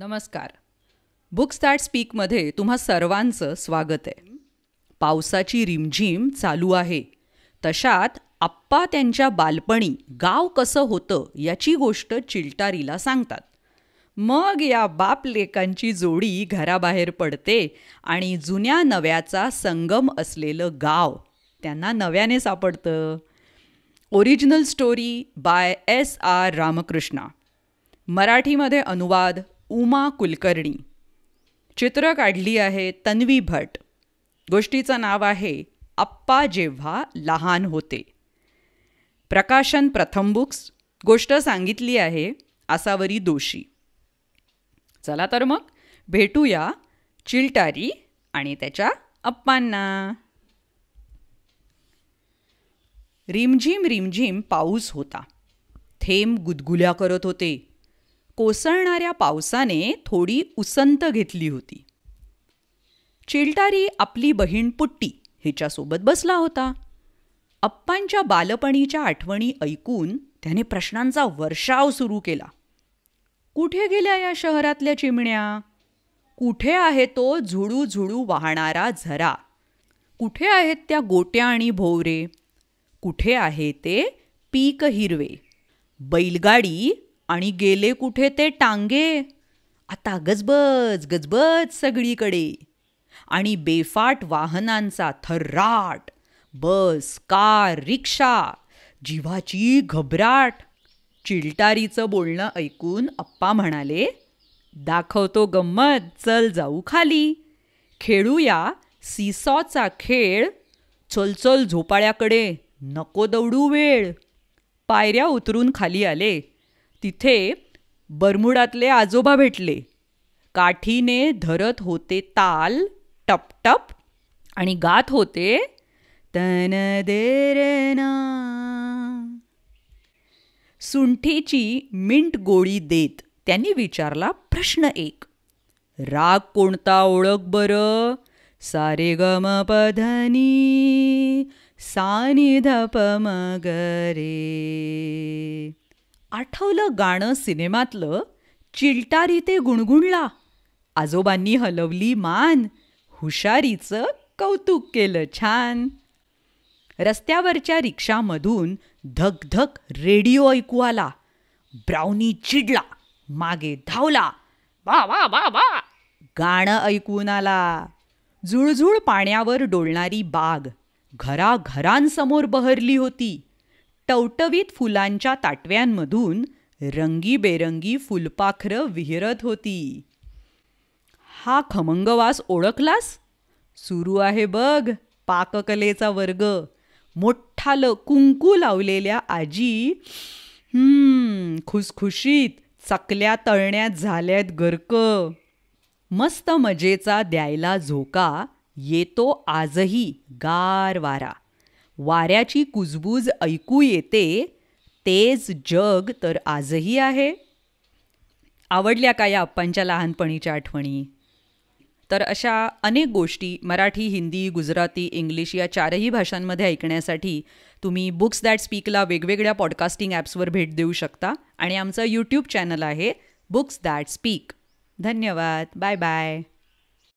नमस्कार book start स्पीकमध्ये तुम्हा सर्वांचं स्वागत आहे पावसाची रिमझिम चालू आहे तशात आप्पा त्यांच्या बालपणी गाव कसं होतं याची गोष्ट चिलटारीला सांगतात मग या बाप लेकांची जोडी घराबाहेर पडते आणि जुन्या नव्याचा संगम असलेलं गाव त्यांना नव्याने सापडतं original story by S R Ramakrishna मराठीमध्ये अनुवाद उमा कुलकर्णी चित्र काढली आहे तन्वी भट गोष्टीचं नाव आहे अप्पा जेव्हा लहान होते प्रकाशन प्रथम बुक्स गोष्ट सांगितली आहे असावरी दोषी चला तर मग भेटूया चिलटारी आणि त्याच्या अप्पांना रिमझिम रिमझिम पाऊस होता थेंब गुदगुल्या करत होते कोसळणाऱ्या पावसाने थोडी उसंत घेतली होती चिलटारी आपली बहीण पुट्टी हिच्यासोबत बसला होता अप्पांच्या बालपणीच्या आठवणी ऐकून त्याने प्रश्नांचा वर्षाव सुरू केला कुठे गेल्या या शहरातल्या चिमण्या कुठे आहे तो झुडू झुडू वाहणारा झरा कुठे आहेत त्या गोट्या आणि भोवरे कुठे आहे ते पीक हिरवे बैलगाडी आणि गेले कुठे ते टांगे आता गजबज गजबज सगळीकडे आणि बेफाट वाहनांचा थर्राट बस कार रिक्षा जीवाची घबराट चिलटारीचं बोलणं ऐकून अप्पा म्हणाले दाखवतो गम्मत चल जाऊ खाली खेळूया सीसॉचा खेळ चल चल झोपाळ्याकडे नको दौडू वेळ पायऱ्या उतरून खाली आले तिथे बरमुडातले आजोबा भेटले काठीने धरत होते ताल टप-टप, आणि गात होते तन देरेना सुंठीची मिंट गोळी देत त्यांनी विचारला प्रश्न एक राग कोणता ओळख बर, सारे गम पधनी सानिध रे आठवलं गाणं सिनेमातलं चिलटारी ते गुणगुणला आजोबांनी हलवली मान हुशारीचं कौतुक केलं छान रस्त्यावरच्या रिक्षामधून धक रेडिओ ऐकू आला ब्राउनी चिडला मागे धावला वा वा वा वा गाणं ऐकून आला झुळझुळ पाण्यावर डोलणारी बाग घराघरांसमोर बहरली होती टवटवीत फुलांच्या ताटव्यांमधून रंगीबेरंगी फुलपाखरं विहरत होती हा खमंगवास ओळखलास सुरू आहे बघ पाककलेचा वर्ग ल कुंकू लावलेल्या आजी खुसखुशीत चकल्या तळण्यात झाल्यात गरक मस्त मजेचा द्यायला झोका येतो आजही गार वारा वाऱ्याची कुजबूज ऐकू येते तेच जग तर आजही आहे आवडल्या का या आप्पांच्या लहानपणीच्या आठवणी तर अशा अनेक गोष्टी मराठी हिंदी गुजराती इंग्लिश या चारही भाषांमध्ये ऐकण्यासाठी तुम्ही बुक्स दॅट स्पीकला वेगवेगळ्या पॉडकास्टिंग ॲप्सवर भेट देऊ शकता आणि आमचं यूट्यूब चॅनल आहे बुक्स दॅट स्पीक धन्यवाद बाय बाय